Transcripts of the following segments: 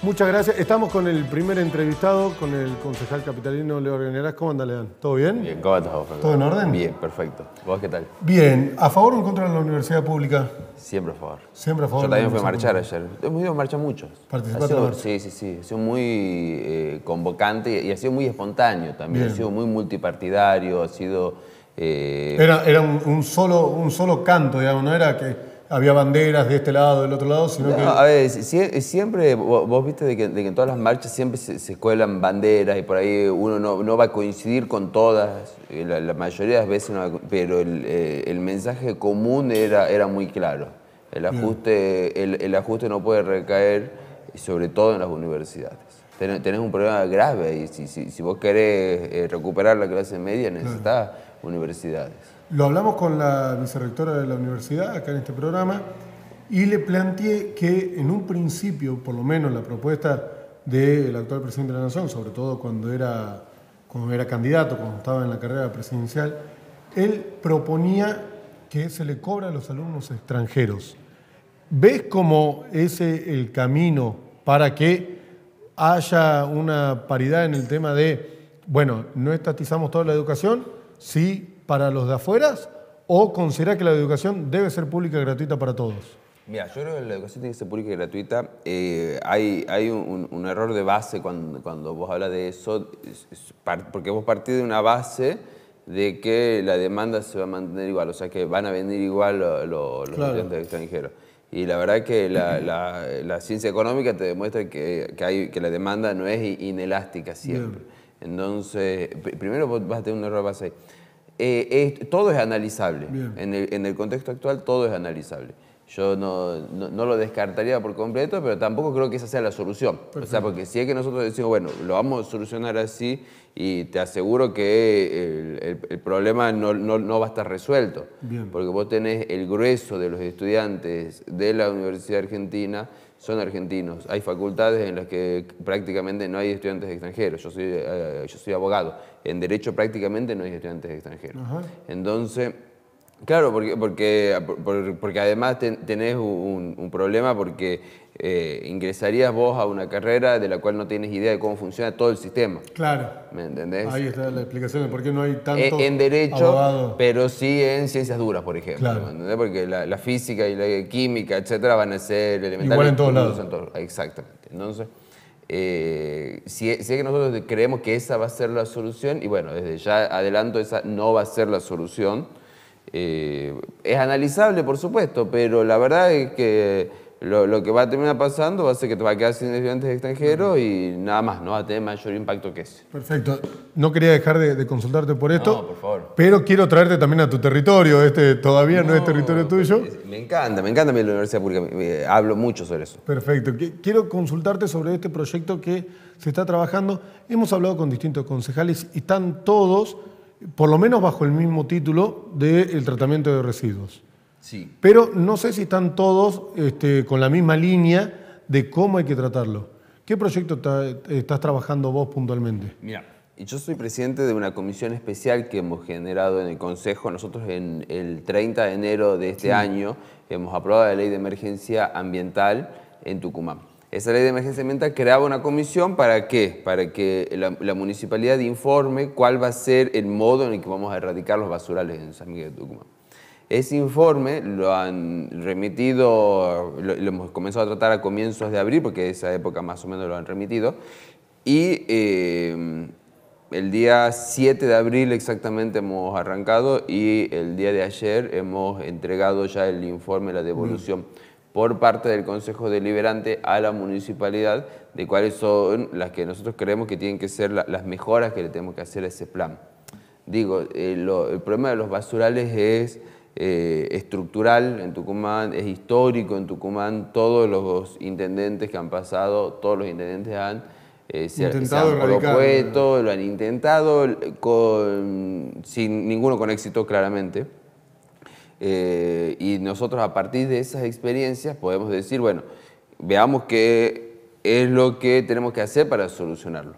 Muchas gracias. Estamos con el primer entrevistado, con el concejal capitalino Leo Reneras. ¿Cómo anda, León? ¿Todo bien? Bien, ¿cómo estás, ¿Todo en orden? Bien, perfecto. ¿Vos qué tal? Bien. ¿A favor o en contra de la universidad pública? Siempre a favor. Siempre a favor. Yo también fui a marchar ayer. Hemos ido a marchar muchos. ¿Participaste? sí, sí, sí. Ha sido muy eh, convocante y ha sido muy espontáneo también. Ha sido muy multipartidario, ha sido... Eh, era, un, solo, un solo canto, digamos, no era que había banderas de este lado, del otro lado, sino no, que... A ver, siempre, vos, viste de que, en todas las marchas siempre se, escuelan cuelan banderas y por ahí uno no, va a coincidir con todas, eh, la, mayoría de las veces, no pero el, eh, el, mensaje común era, era muy claro. El ajuste, el, ajuste no puede recaer, eh, sobre todo en las universidades. tenés un problema grave y si, si, vos querés recuperar la clase media necesitas universidades. Lo hablamos con la vicerrectora de la universidad acá en este programa y le planteé que en un principio, por lo menos la propuesta del actual presidente de la Nación, sobre todo cuando era, cuando era candidato, cuando estaba en la carrera presidencial, él proponía que se le cobra a los alumnos extranjeros. ¿Ves cómo ese el camino para que haya una paridad en el tema de, bueno, no estatizamos toda la educación, sí para los de afueras o considera que la educación debe ser pública y gratuita para todos? Mira, yo creo que la educación tiene que ser pública y gratuita. Eh, hay, hay un, error de base cuando, cuando vos hablas de eso, porque vos partís de una base de que la demanda se va a mantener igual, o sea que van a venir igual los estudiantes extranjeros. Y la verdad que la, ciencia económica te demuestra que, que, hay, que la demanda no es inelástica siempre. Entonces, primero vas a tener un error de base ahí. Eh, todo es analizable. en el contexto actual todo es analizable. Yo no, lo descartaría por completo, pero tampoco creo que esa sea la solución. O sea, porque si es que nosotros decimos, bueno, lo vamos a solucionar así y te aseguro que el, problema no, va a estar resuelto. Porque vos tenés el grueso de los estudiantes de la Universidad Argentina son argentinos. Hay facultades en las que prácticamente no hay estudiantes extranjeros. Yo soy, eh, yo soy abogado. En derecho prácticamente no hay estudiantes extranjeros. Entonces Claro, porque, porque, además tenés un, problema porque eh, ingresarías vos a una carrera de la cual no tienes idea de cómo funciona todo el sistema. Claro. ¿Me entendés? Ahí está la explicación de por qué no hay tanto. E, en, derecho, pero sí en ciencias duras, por ejemplo. Claro. entendés? Porque la, física y la química, etcétera, van a ser elementales. Igual en todos lados. exactamente. Entonces. Eh, si, es que nosotros creemos que esa va a ser la solución, y bueno, desde ya adelanto, esa no va a ser la solución, eh, es analizable, por supuesto, pero la verdad es que lo, que va a terminar pasando va a ser que te va a quedar sin estudiantes extranjeros y nada más, no va a tener mayor impacto que ese. Perfecto. No quería dejar de, consultarte por esto. No, por favor. Pero quiero traerte también a tu territorio. Este todavía no, es territorio tuyo. Me encanta, me encanta la universidad pública. Hablo mucho sobre eso. Perfecto. Quiero consultarte sobre este proyecto que se está trabajando. Hemos hablado con distintos concejales y están todos por lo menos bajo el mismo título del tratamiento de residuos. Sí. Pero no sé si están todos este, con la misma línea de cómo hay que tratarlo. ¿Qué proyecto estás trabajando vos puntualmente? Mira, yo soy presidente de una comisión especial que hemos generado en el Consejo. Nosotros en el 30 de enero de este año hemos aprobado la ley de emergencia ambiental en Tucumán. Esa ley de emergencia ambiental creaba una comisión para qué? Para que la, municipalidad informe cuál va a ser el modo en el que vamos a erradicar los basurales en San Miguel de Tucumán. Ese informe lo han remitido, lo, hemos comenzado a tratar a comienzos de abril, porque esa época más o menos lo han remitido, y eh, el día 7 de abril exactamente hemos arrancado y el día de ayer hemos entregado ya el informe, la devolución por parte del Consejo Deliberante a la municipalidad de cuáles son las que nosotros creemos que tienen que ser las mejoras que le tenemos que hacer a ese plan. Digo, eh, el problema de los basurales es eh, estructural en Tucumán, es histórico en Tucumán, todos los intendentes que han pasado, todos los intendentes han... intentado eh, lo han intentado sin ninguno con éxito claramente. Eh, y nosotros a partir de esas experiencias podemos decir, bueno, veamos qué es lo que tenemos que hacer para solucionarlo.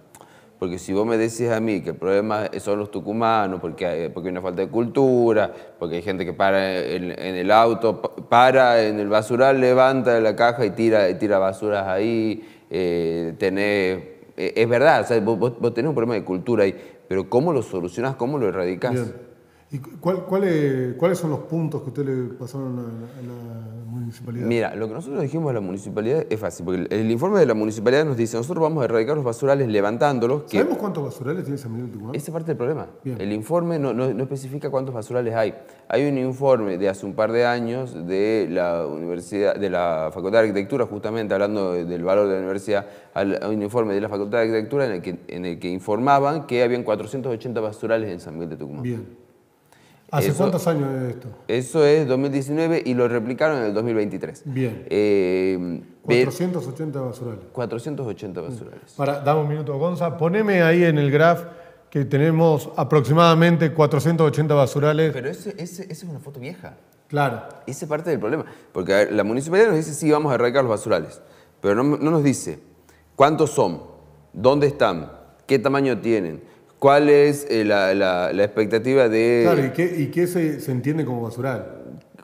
Porque si vos me decís a mí que el problema son los tucumanos, porque hay, porque una falta de cultura, porque hay gente que para en, el auto, para en el basural, levanta la caja y tira, tira basuras ahí, eh, eh, es verdad, vos, tenés un problema de cultura ahí, pero ¿cómo lo solucionás? ¿Cómo lo erradicás? ¿Y cuál, cuál cuáles son los puntos que usted le pasaron a, la municipalidad? Mira, lo que nosotros dijimos a la municipalidad es fácil, porque el, informe de la municipalidad nos dice, nosotros vamos a erradicar los basurales levantándolos. ¿Sabemos cuántos basurales tiene San Miguel de Tucumán? Esa parte del problema. El informe no, especifica cuántos basurales hay. Hay un informe de hace un par de años de la universidad, de la Facultad de Arquitectura, justamente hablando del valor de la universidad, un informe de la Facultad de Arquitectura en el que, en el que informaban que habían 480 basurales en San Miguel de Tucumán. Bien. ¿Hace cuántos años es esto? Eso es 2019 y lo replicaron en el 2023. Bien. 480 eh, basurales. 480 basurales. Para, dame un minuto, Gonza. Poneme ahí en el graph que tenemos aproximadamente 480 basurales. Pero esa es una foto vieja. Claro. Ese es parte del problema. Porque la municipalidad nos dice, sí, vamos a erradicar los basurales. Pero no nos dice cuántos son, dónde están, qué tamaño tienen, ¿Cuál es eh, la, expectativa de...? Claro, ¿y qué, y qué se, entiende como basural?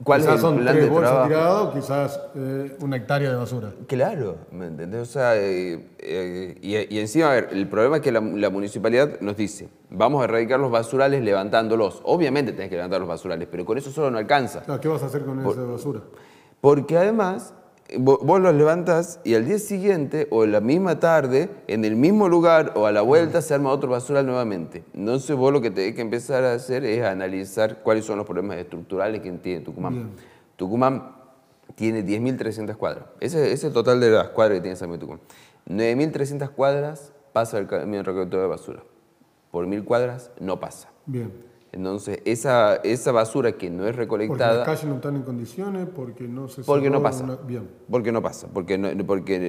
¿Cuál es el son tres de bolsas quizás eh, una hectárea de basura. Claro, ¿me entendés? O sea, eh, y, encima, a ver, el problema es que la, municipalidad nos dice, vamos a erradicar los basurales levantándolos. Obviamente tenés que levantar los basurales, pero con eso solo no alcanza. ¿Qué vas a hacer con esa basura? Porque además vos los levantás y al día siguiente o en la misma tarde, en el mismo lugar o a la vuelta, se arma otro basural nuevamente. Entonces vos lo que tenés que empezar a hacer es analizar cuáles son los problemas estructurales que tiene Tucumán. Tucumán tiene 10.300 cuadras. Ese, es el total de las cuadras que tiene San Miguel Tucumán. 9.300 cuadras pasa el camión recolector de basura. Por 1.000 cuadras no pasa. Bien. Entonces, esa, esa basura que no es recolectada... Porque las calles no están en condiciones, porque no se... Porque no pasa. Bien. Porque no pasa, porque,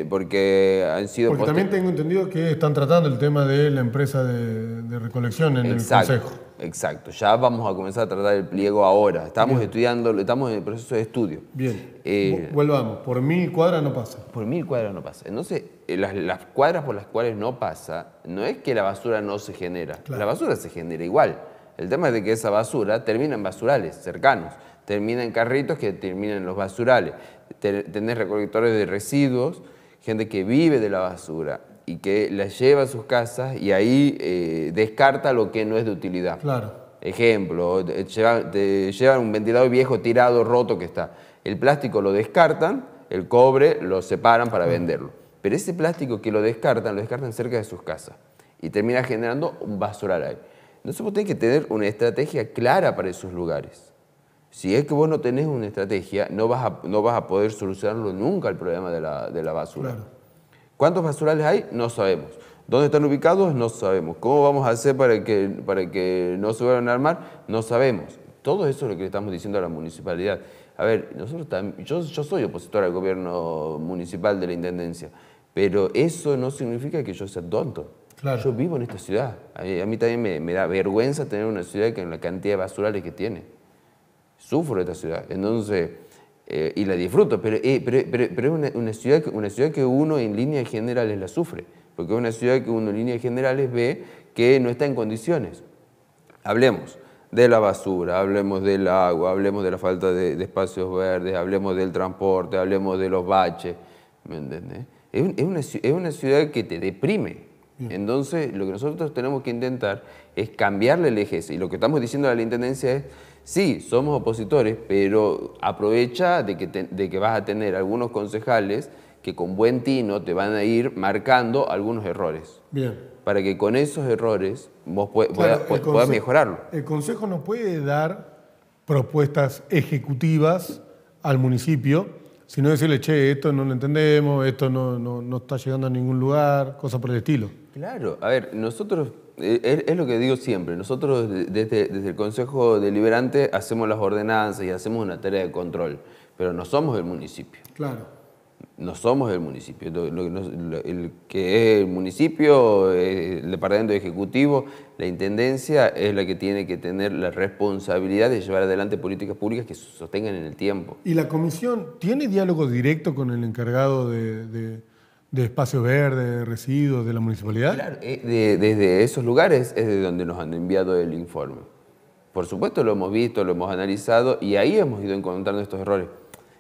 porque, han sido... Porque también tengo entendido que están tratando el tema de la empresa de, recolección en el Consejo. Exacto, ya vamos a comenzar a tratar el pliego ahora. Estamos estudiando, estamos en el proceso de estudio. Bien, eh, vuelvamos, por mil cuadras no pasa. Por mil cuadras no pasa. Entonces, eh, las, cuadras por las cuales no pasa, no es que la basura no se genera, la basura se genera igual el tema es de que esa basura termina en basurales cercanos, termina en carritos que terminan en los basurales. Tenés recolectores de residuos, gente que vive de la basura y que la lleva a sus casas y ahí eh, descarta lo que no es de utilidad. Claro. Ejemplo, te llevan, un ventilador viejo tirado, roto que está. El plástico lo descartan, el cobre lo separan para venderlo. Pero ese plástico que lo descartan, lo descartan cerca de sus casas y termina generando un basural ahí. Nosotros tenés que tener una estrategia clara para esos lugares. Si es que vos no tenés una estrategia, no vas a, no vas a poder solucionarlo nunca el problema de la, basura. ¿Cuántos basurales hay? No sabemos. ¿Dónde están ubicados? No sabemos. ¿Cómo vamos a hacer para que, para que no se vuelvan a armar? No sabemos. Todo eso es lo que le estamos diciendo a la municipalidad. A ver, nosotros yo soy opositor al gobierno municipal de la Intendencia, pero eso no significa que yo sea tonto. Yo vivo en esta ciudad. A mí, también me, da vergüenza tener una ciudad con la cantidad de basurales que tiene. Sufro esta ciudad. Entonces, eh, y la disfruto, pero, eh, pero, es una, ciudad, una ciudad que uno en líneas generales la sufre. Porque es una ciudad que uno en líneas generales ve que no está en condiciones. Hablemos de la basura, hablemos del agua, hablemos de la falta de, espacios verdes, hablemos del transporte, hablemos de los baches. ¿Me entiendes? es una ciudad que te deprime entonces, lo que nosotros tenemos que intentar es cambiarle el eje. Y lo que estamos diciendo a la Intendencia es, sí, somos opositores, pero aprovecha de que, vas a tener algunos concejales que con buen tino te van a ir marcando algunos errores. Bien. Para que con esos errores vos puedas mejorarlo. El Consejo no puede dar propuestas ejecutivas al municipio, no decirle, che, esto no lo entendemos, esto no, no, está llegando a ningún lugar, cosas por el estilo. Claro, a ver, nosotros, eh, es, lo que digo siempre, nosotros desde, desde, el Consejo Deliberante hacemos las ordenanzas y hacemos una tarea de control, pero no somos el municipio. Claro no somos el municipio. el que es el municipio, el departamento ejecutivo, la intendencia es la que tiene que tener la responsabilidad de llevar adelante políticas públicas que se sostengan en el tiempo. ¿Y la comisión tiene diálogo directo con el encargado de, espacio verde, de residuos, de la municipalidad? Claro, eh, desde esos lugares es de donde nos han enviado el informe. Por supuesto lo hemos visto, lo hemos analizado y ahí hemos ido encontrando estos errores.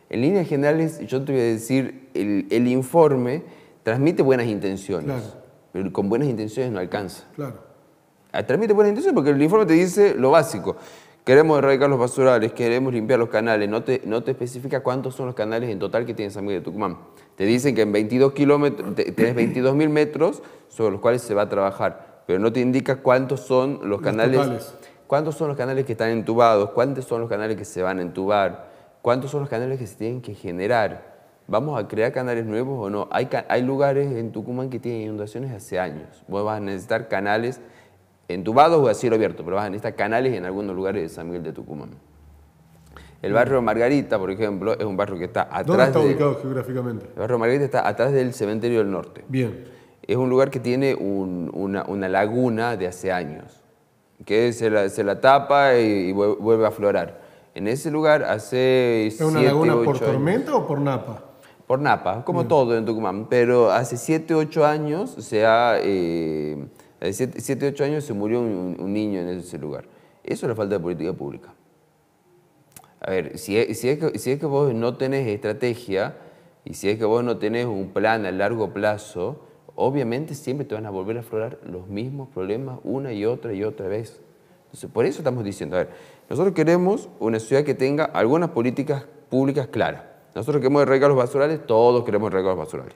En líneas generales, yo te voy a decir, el, informe transmite buenas intenciones, pero con buenas intenciones no alcanza. Claro. Ah, transmite buenas intenciones porque el informe te dice lo básico. Queremos erradicar los basurales, queremos limpiar los canales. No te, no te especifica cuántos son los canales en total que tiene San Miguel de Tucumán. Te dicen que en 22 kilómetros, 22 mil metros sobre los cuales se va a trabajar, pero no te indica cuántos son los, canales. ¿Cuántos son los canales que están entubados? ¿Cuántos son los canales que se van a entubar? ¿Cuántos son los canales que se tienen que generar? ¿Vamos a crear canales nuevos o no? Hay, lugares en Tucumán que tienen inundaciones hace años. Vos vas a necesitar canales entubados o a cielo abierto, pero vas a necesitar canales en algunos lugares de San Miguel de Tucumán. El barrio Margarita, por ejemplo, es un barrio que está atrás ¿Dónde está geográficamente? El barrio Margarita está atrás del cementerio del norte. Bien. Es un lugar que tiene una, laguna de hace años, que se la, tapa y vuelve a aflorar. En ese lugar hace... ¿Es una laguna por tormenta o por napa? Por napa, como todo en Tucumán, pero hace 7, 8 años se ha... Eh, 8 años se murió un, niño en ese lugar. Eso es la falta de política pública. A ver, si si es, que, si es que vos no tenés estrategia y si es que vos no tenés un plan a largo plazo, obviamente siempre te van a volver a aflorar los mismos problemas una y otra y otra vez. Entonces, por eso estamos diciendo, a ver, nosotros queremos una ciudad que tenga algunas políticas públicas claras. Nosotros queremos regalos basurales, todos queremos regalos basurales.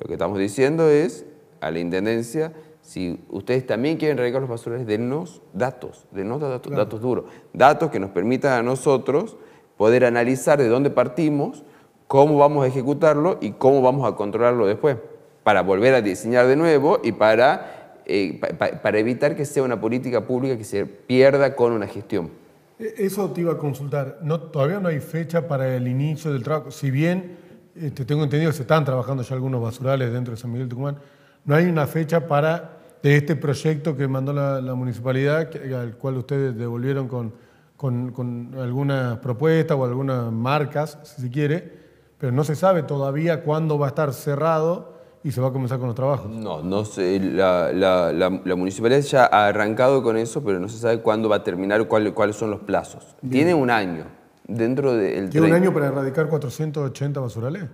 Lo que estamos diciendo es a la Intendencia, si ustedes también quieren regalos basurales, denos datos, denos datos, datos duros, datos que nos permitan a nosotros poder analizar de dónde partimos, cómo vamos a ejecutarlo y cómo vamos a controlarlo después, para volver a diseñar de nuevo y para eh, para evitar que sea una política pública que se pierda con una gestión. E, eso te iba a consultar. todavía no hay fecha para el inicio del trabajo. Si bien este, tengo entendido que se están trabajando ya algunos basurales dentro de San Miguel de Tucumán, no hay una fecha para de este proyecto que mandó la, municipalidad, al cual ustedes devolvieron con, con, con algunas propuestas o algunas marcas, si se quiere, pero no se sabe todavía cuándo va a estar cerrado y se va a comenzar con los trabajos. No, no sé, la, municipalidad ya ha arrancado con eso, pero no se sabe cuándo va a terminar, cuáles son los plazos. Tiene un año dentro del... ¿Tiene un año para erradicar 480 basurales?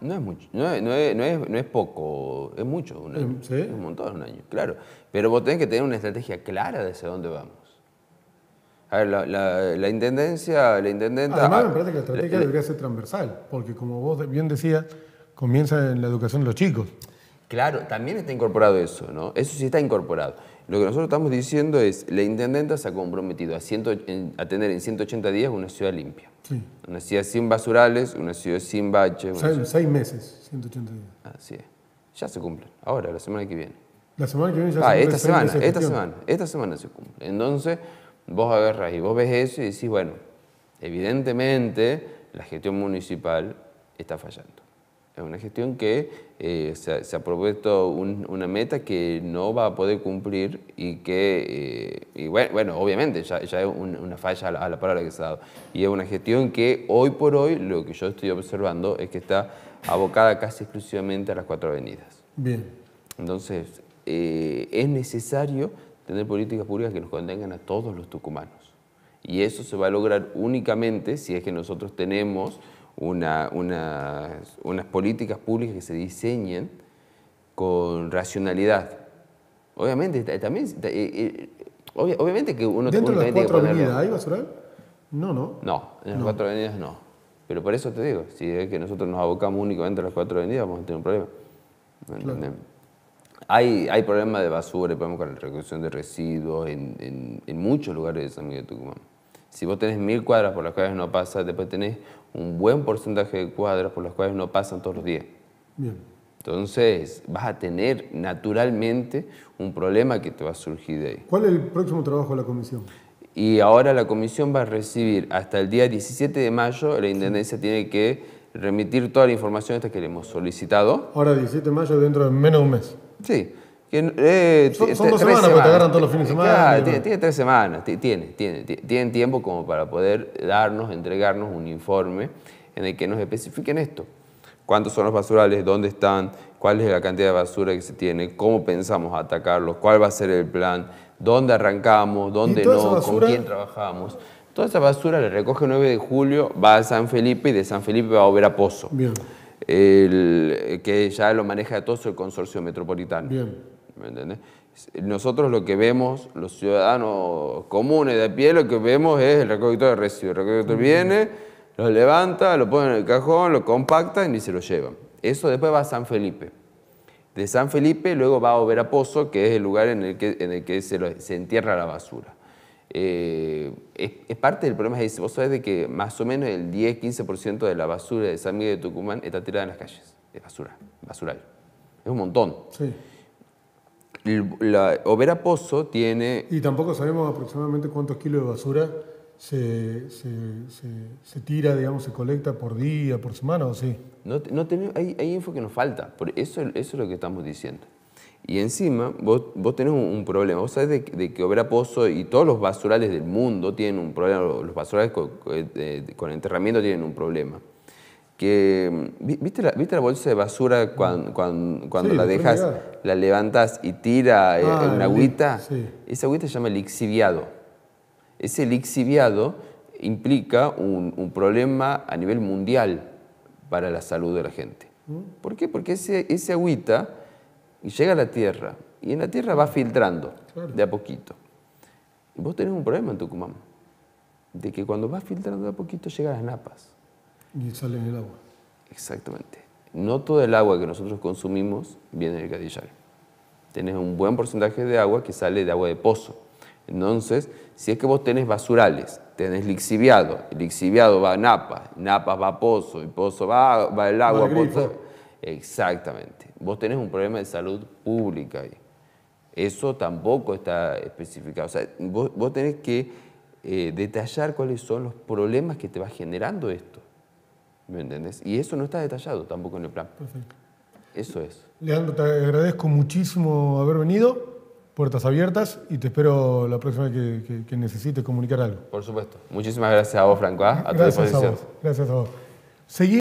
No es mucho, no es, poco, es mucho, un año, un montón, un año, claro. Pero vos tenés que tener una estrategia clara de hacia dónde vamos. A ver, la, intendencia, la intendenta... Además, me parece que la estrategia eh, debería ser transversal, porque como vos bien decías, comienza en la educación de los chicos. Claro, también está incorporado eso, ¿no? Eso sí está incorporado. Lo que nosotros estamos diciendo es, la intendenta se ha comprometido a, tener en 180 días una ciudad limpia. Sí. Una ciudad sin basurales, una ciudad sin baches. Seis, seis, meses, 180 días. Así es. Ya se cumple. Ahora, la semana que viene. La semana que viene ya ah, se cumple esta semana, esta semana, esta semana se cumple. Entonces, vos agarras y vos ves eso y decís, bueno, evidentemente la gestión municipal está fallando. Es una gestión que eh, se, ha propuesto una meta que no va a poder cumplir y que, eh, y bueno, obviamente ya, es una falla a la, palabra que se ha dado. Y es una gestión que hoy por hoy lo que yo estoy observando es que está abocada casi exclusivamente a las cuatro avenidas. Bien. Entonces, eh, es necesario tener políticas públicas que nos contengan a todos los tucumanos. Y eso se va a lograr únicamente si es que nosotros tenemos una, unas políticas públicas que se diseñen con racionalidad. Obviamente, también, eh, eh, obviamente que uno... ¿Dentro de las cuatro avenidas hay basura? No, no. No, en las cuatro avenidas no. Pero por eso te digo, si es que nosotros nos abocamos únicamente a las cuatro avenidas, vamos a tener un problema. Claro. Hay, hay problemas de basura, problemas con la recolección de residuos en, en muchos lugares de San Miguel de Tucumán. Si vos tenés mil cuadras por las cuales no pasa, después tenés un buen porcentaje de cuadras por las cuales no pasan todos los días. Bien. Entonces vas a tener naturalmente un problema que te va a surgir de ahí. ¿Cuál es el próximo trabajo de la comisión? Y ahora la comisión va a recibir hasta el día 17 de mayo, la Intendencia tiene que remitir toda la información esta que le hemos solicitado. Ahora 17 de mayo, dentro de menos de un mes. Sí. Eh, son, dos semanas, porque te agarran todos los fines de semana. tiene, tres semanas, tiene, tiene, tienen tiempo como para poder darnos, entregarnos un informe en el que nos especifiquen esto. ¿Cuántos son los basurales? ¿Dónde están? ¿Cuál es la cantidad de basura que se tiene? ¿Cómo pensamos atacarlos? ¿Cuál va a ser el plan? ¿Dónde arrancamos? ¿Dónde no? ¿Con quién trabajamos? Toda esa basura la recoge el 9 de julio, va a San Felipe y de San Felipe va a volver a Pozo. que ya lo maneja todo el consorcio metropolitano. Bien. Nosotros lo que vemos, los ciudadanos comunes de a pie, lo que vemos es el recolector de residuos. El recolector viene, lo levanta, lo pone en el cajón, lo compacta y se lo lleva, Eso después va a San Felipe. De San Felipe luego va a Oberapozo, que es el lugar en el que, en el que se, entierra la basura. Eh, es, parte del problema, es, vos sabés de que más o menos el 10-15% de la basura de San Miguel de Tucumán está tirada en las calles. Es basura, basural Es un montón. Sí la Overa Pozo tiene... Y tampoco sabemos aproximadamente cuántos kilos de basura se, se, tira, digamos, se colecta por día, por semana, ¿o sí? No, no hay, hay, info que nos falta, por eso, es lo que estamos diciendo. Y encima, vos, tenés un, problema. Vos sabés de, que Obera Pozo y todos los basurales del mundo tienen un problema. Los basurales eh, con, enterramiento tienen un problema que mm, viste la, bolsa de basura mm. cuando, la dejas, la levantas y tira eh, ah, en una agüita, sí. esa agüita se llama lixiviado. Ese lixiviado implica un, problema a nivel mundial para la salud de la gente. ¿Mm? ¿Por qué? Porque ese, ese agüita llega a la tierra y en la tierra va filtrando de a poquito. vos tenés un problema en Tucumán, de que cuando va filtrando de a poquito llega a las napas. Y sale en el agua. Exactamente. No todo el agua que nosotros consumimos viene del Cadillar. Tenés un buen porcentaje de agua que sale de agua de pozo. Entonces, si es que vos tenés basurales, tenés lixiviado, lixiviado va a Napa, Napa va a Pozo, y Pozo va, va el agua Pozo. Exactamente. Vos tenés un problema de salud pública ahí. Eso tampoco está especificado. O sea, vos, tenés que eh, detallar cuáles son los problemas que te va generando esto. ¿Me entendés? Y eso no está detallado tampoco en el plan. Perfecto. Eso es. Leandro, te agradezco muchísimo haber venido. Puertas abiertas y te espero la próxima vez que, necesites comunicar algo. Por supuesto. Muchísimas gracias a vos, Franco. ¿ah? A gracias tu disposición. A vos. Gracias a vos.